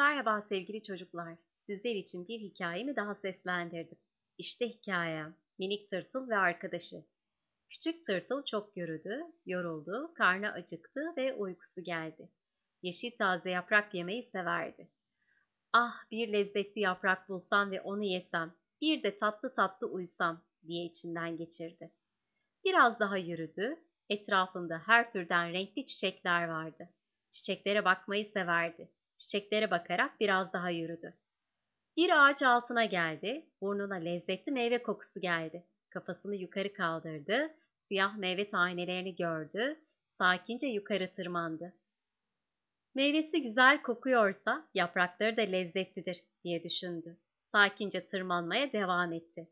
Merhaba sevgili çocuklar. Sizler için bir hikayemi daha seslendirdim. İşte hikayem. Minik Tırtıl ve Arkadaşı. Küçük Tırtıl çok yürüdü, yoruldu, karnı acıktı ve uykusu geldi. Yeşil taze yaprak yemeyi severdi. Ah bir lezzetli yaprak bulsam ve onu yesem, bir de tatlı tatlı uysam diye içinden geçirdi. Biraz daha yürüdü, etrafında her türden renkli çiçekler vardı. Çiçeklere bakmayı severdi Çiçeklere bakarak biraz daha yürüdü. Bir ağaç altına geldi, burnuna lezzetli meyve kokusu geldi. Kafasını yukarı kaldırdı, siyah meyve tanelerini gördü, sakince yukarı tırmandı. Meyvesi güzel kokuyorsa yaprakları da lezzetlidir diye düşündü. Sakince tırmanmaya devam etti.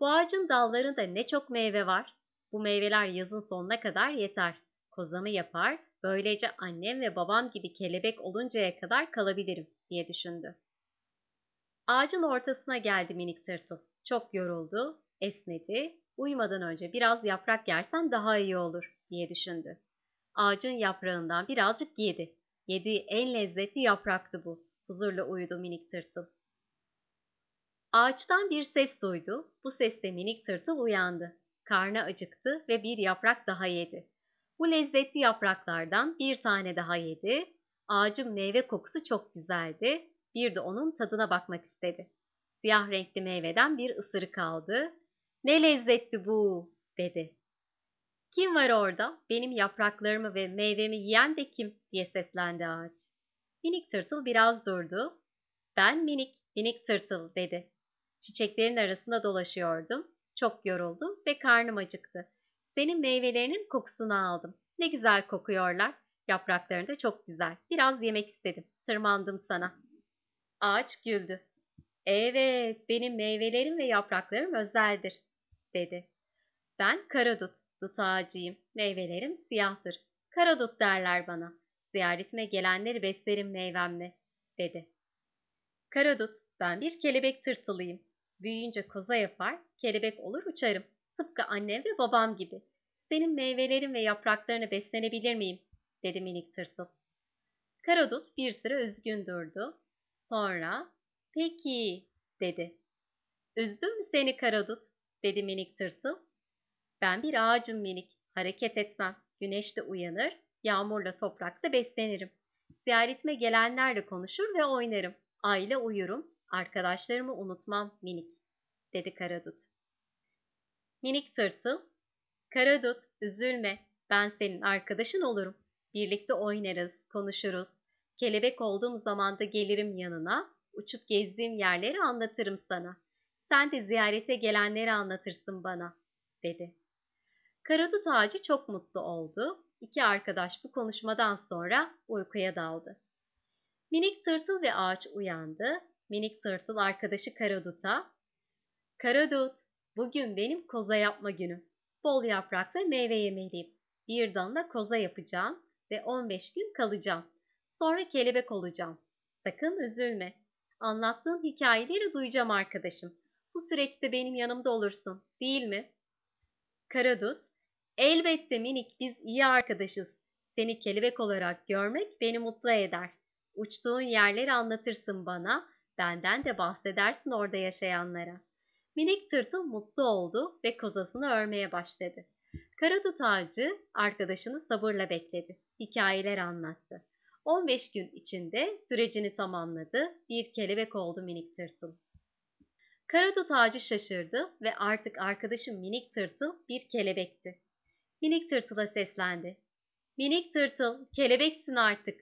Bu ağacın dallarında ne çok meyve var. Bu meyveler yazın sonuna kadar yeter. Kozamı yapar, Böylece annem ve babam gibi kelebek oluncaya kadar kalabilirim diye düşündü. Ağacın ortasına geldi minik tırtıl. Çok yoruldu, esnedi, uyumadan önce biraz yaprak yersen daha iyi olur diye düşündü. Ağacın yaprağından birazcık yedi. Yediği en lezzetli yapraktı bu. Huzurla uyudu minik tırtıl. Ağaçtan bir ses duydu. Bu sesle minik tırtıl uyandı. Karnı acıktı ve bir yaprak daha yedi. Bu lezzetli yapraklardan bir tane daha yedi. Ağacın meyve kokusu çok güzeldi. Bir de onun tadına bakmak istedi. Siyah renkli meyveden bir ısırık aldı. Ne lezzetli bu dedi. Kim var orada? Benim yapraklarımı ve meyvemi yiyen de kim? diye seslendi ağaç. Minik tırtıl biraz durdu. Ben minik, minik tırtıl dedi. Çiçeklerin arasında dolaşıyordum. Çok yoruldum ve karnım acıktı senin meyvelerinin kokusunu aldım. Ne güzel kokuyorlar. Yaprakların da çok güzel. Biraz yemek istedim. Tırmandım sana. Ağaç güldü. Evet, benim meyvelerim ve yapraklarım özeldir, dedi. Ben karadut, dut ağacıyım. Meyvelerim siyahtır. Karadut derler bana. Ziyaretime gelenleri beslerim meyvemle, dedi. Karadut, ben bir kelebek tırtılıyım. Büyüyünce koza yapar, kelebek olur uçarım. Tıpkı annem ve babam gibi. Senin meyvelerin ve yapraklarını beslenebilir miyim? dedi minik tırtıl. Karadut bir süre üzgün durdu. Sonra peki dedi. Üzdüm mü seni Karadut? dedi minik tırtıl. Ben bir ağacım minik. Hareket etmem. Güneşte uyanır, yağmurla toprakta beslenirim. Ziyaretime gelenlerle konuşur ve oynarım. Aile uyurum, arkadaşlarımı unutmam minik, dedi Karadut. Minik tırtıl, Karadut, üzülme, ben senin arkadaşın olurum. Birlikte oynarız, konuşuruz. Kelebek olduğum zaman da gelirim yanına, uçup gezdiğim yerleri anlatırım sana. Sen de ziyarete gelenleri anlatırsın bana, dedi. Karadut ağacı çok mutlu oldu. İki arkadaş bu konuşmadan sonra uykuya daldı. Minik tırtıl ve ağaç uyandı. Minik tırtıl arkadaşı Karadut'a, Karadut, Bugün benim koza yapma günüm. Bol yaprak ve meyve yemeliyim. Bir dana koza yapacağım ve 15 gün kalacağım. Sonra kelebek olacağım. Sakın üzülme. Anlattığın hikayeleri duyacağım arkadaşım. Bu süreçte benim yanımda olursun, değil mi? Karadut, elbette minik biz iyi arkadaşız. Seni kelebek olarak görmek beni mutlu eder. Uçtuğun yerleri anlatırsın bana, benden de bahsedersin orada yaşayanlara.'' Minik tırtıl mutlu oldu ve kozasını örmeye başladı. Kara ağacı arkadaşını sabırla bekledi. Hikayeler anlattı. 15 gün içinde sürecini tamamladı. Bir kelebek oldu minik tırtıl. Kara ağacı şaşırdı ve artık arkadaşım minik tırtıl bir kelebekti. Minik tırtıla seslendi. Minik tırtıl kelebeksin artık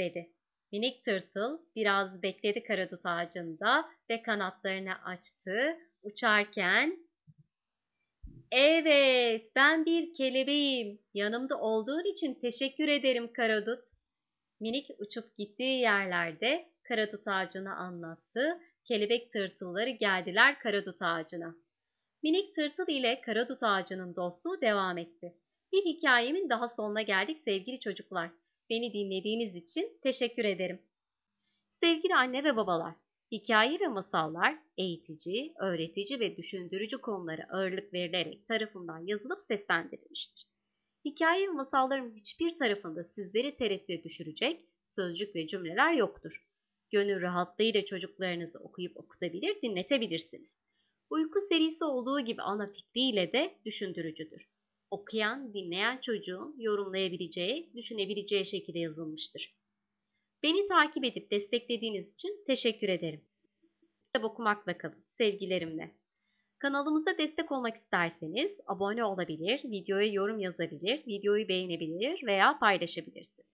dedi. Minik tırtıl biraz bekledi karadut ağacında ve kanatlarını açtı. Uçarken Evet, ben bir kelebeğim. Yanımda olduğun için teşekkür ederim Karadut. Minik uçup gittiği yerlerde Karadut ağacını anlattı. Kelebek tırtılları geldiler Karadut ağacına. Minik tırtıl ile Karadut ağacının dostluğu devam etti. Bir hikayemin daha sonuna geldik sevgili çocuklar. Beni dinlediğiniz için teşekkür ederim. Sevgili anne ve babalar, hikaye ve masallar eğitici, öğretici ve düşündürücü konulara ağırlık verilerek tarafından yazılıp seslendirilmiştir. Hikaye ve masalların hiçbir tarafında sizleri tereddüte düşürecek sözcük ve cümleler yoktur. Gönül rahatlığıyla çocuklarınızı okuyup okutabilir, dinletebilirsiniz. Uyku serisi olduğu gibi ana fikriyle de düşündürücüdür okuyan, dinleyen çocuğun yorumlayabileceği, düşünebileceği şekilde yazılmıştır. Beni takip edip desteklediğiniz için teşekkür ederim. Kitap okumakla kalın. Sevgilerimle. Kanalımıza destek olmak isterseniz abone olabilir, videoya yorum yazabilir, videoyu beğenebilir veya paylaşabilirsiniz.